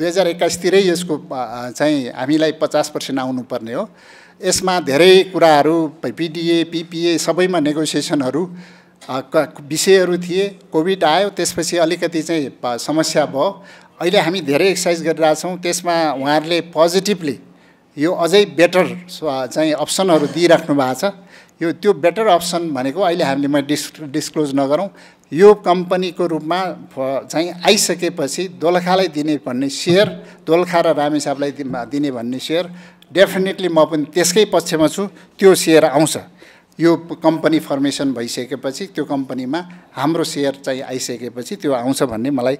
दुई हजार एक्काइसतिरै यसको चाहिँ हामीलाई पचास पर्सेन्ट आउनुपर्ने हो यसमा धेरै कुराहरू पिडिए पिपिए सबैमा नेगोसिएसनहरू विषयहरू थिए कोभिड आयो त्यसपछि अलिकति चाहिँ समस्या भयो अहिले हामी धेरै एक्सर्साइज गरिरहेछौँ त्यसमा उहाँहरूले पोजिटिभली यो अझै बेटर चाहिँ अप्सनहरू दिइराख्नु भएको छ यो त्यो बेटर अप्सन भनेको अहिले हामीले म डिस् डिस्क्लोज नगरौँ यो कम्पनीको रूपमा चाहिँ आइसकेपछि दोलखालाई दिने भन्ने सेयर दोलखा र रामेसाबलाई दिने भन्ने सेयर डेफिनेटली म पनि त्यसकै पक्षमा छु त्यो सेयर आउँछ यो कम्पनी फर्मेसन भइसकेपछि त्यो कम्पनीमा हाम्रो सेयर चाहिँ आइसकेपछि त्यो आउँछ भन्ने मलाई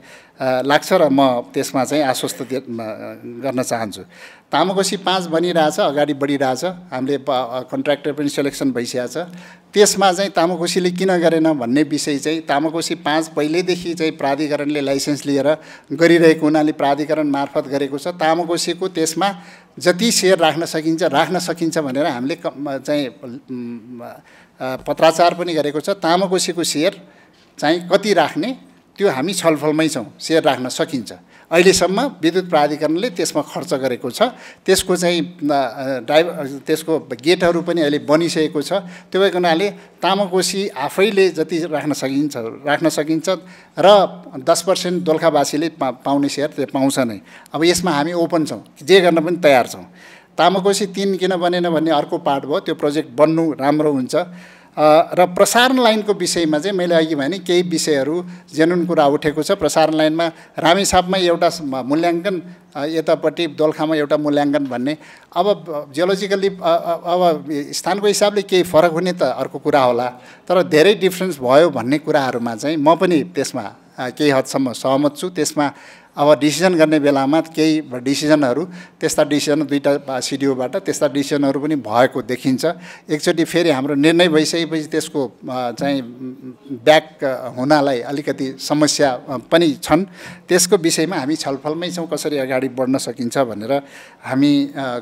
लाग्छ र म त्यसमा चाहिँ आश्वस्त गर्न चाहन्छु तामाकोसी पाँच बनिरहेछ अगाडि बढिरहेछ हामीले कन्ट्र्याक्टर पनि सेलेक्सन भइसकेको छ त्यसमा चाहिँ तामाकोसीले किन गरेन भन्ने विषय चाहिँ तामाकोसी पाँच पहिल्यैदेखि चाहिँ प्राधिकरणले लाइसेन्स लिएर गरिरहेको हुनाले प्राधिकरण मार्फत गरेको छ तामाकोसीको त्यसमा जति सेयर राख्न सकिन्छ राख्न सकिन्छ भनेर हामीले चाहिँ पत्राचार पनि गरेको छ तामाकोसीको सेयर चाहिँ कति राख्ने त्यो हामी छलफलमै छौँ सेयर राख्न सकिन्छ अहिलेसम्म विद्युत प्राधिकरणले त्यसमा खर्च गरेको छ त्यसको चाहिँ ड्राइभ त्यसको गेटहरू पनि अहिले बनिसकेको छ त्यो भएको हुनाले तामाकोसी आफैले जति राख्न सकिन्छ राख्न सकिन्छ र दस पर्सेन्ट दोलखावासीले पा पाउने सेयर त्यो पाउँछ नै अब यसमा हामी ओपन छौँ जे गर्न पनि तयार छौँ तामाकोसी तिन किन बनेन भन्ने अर्को पार्ट भयो त्यो प्रोजेक्ट बन्नु राम्रो हुन्छ र प्रसारण लाइनको विषयमा चाहिँ मैले अघि भने केही विषयहरू जेनुन कुरा उठेको छ प्रसारण लाइनमा रामेसापमा एउटा मूल्याङ्कन यतापट्टि दोलखामा एउटा मूल्याङ्कन भन्ने अब जियोलोजिकल्ली अब स्थानको हिसाबले केही फरक हुने त अर्को कुरा होला तर धेरै डिफ्रेन्स भयो भन्ने कुराहरूमा चाहिँ म पनि त्यसमा केही हदसम्म सहमत छु त्यसमा अब डिसिजन गर्ने बेलामा केही डिसिजनहरू त्यस्ता डिसिजन दुईवटा सिडिओबाट त्यस्ता डिसिजनहरू पनि भएको देखिन्छ एकचोटि फेरि हाम्रो निर्णय भइसकेपछि त्यसको चाहिँ ब्याक हुनलाई अलिकति समस्या पनि छन् त्यसको विषयमा हामी छलफलमै छौँ कसरी अगाडि बढ्न सकिन्छ भनेर हामी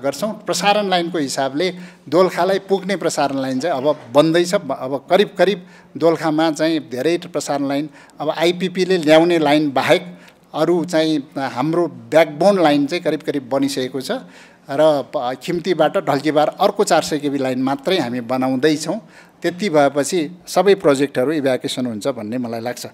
गर्छौँ प्रसारण लाइनको हिसाबले दोलखालाई पुग्ने प्रसारण लाइन चाहिँ अब बन्दैछ अब करिब करिब दोलखामा चाहिँ धेरै प्रसारण लाइन अब आइपिपीले ल्याउने लाइन बाहेक अरू चाहिँ हाम्रो ब्याकबोन लाइन चाहिँ करिब करिब बनिसकेको छ र खिम्तीबाट ढल्कीबार अर्को चार सय केबी लाइन मात्रै हामी बनाउँदैछौँ त्यति भएपछि सबै प्रोजेक्टहरू इभ्याकेसन हुन्छ भन्ने मलाई लाग्छ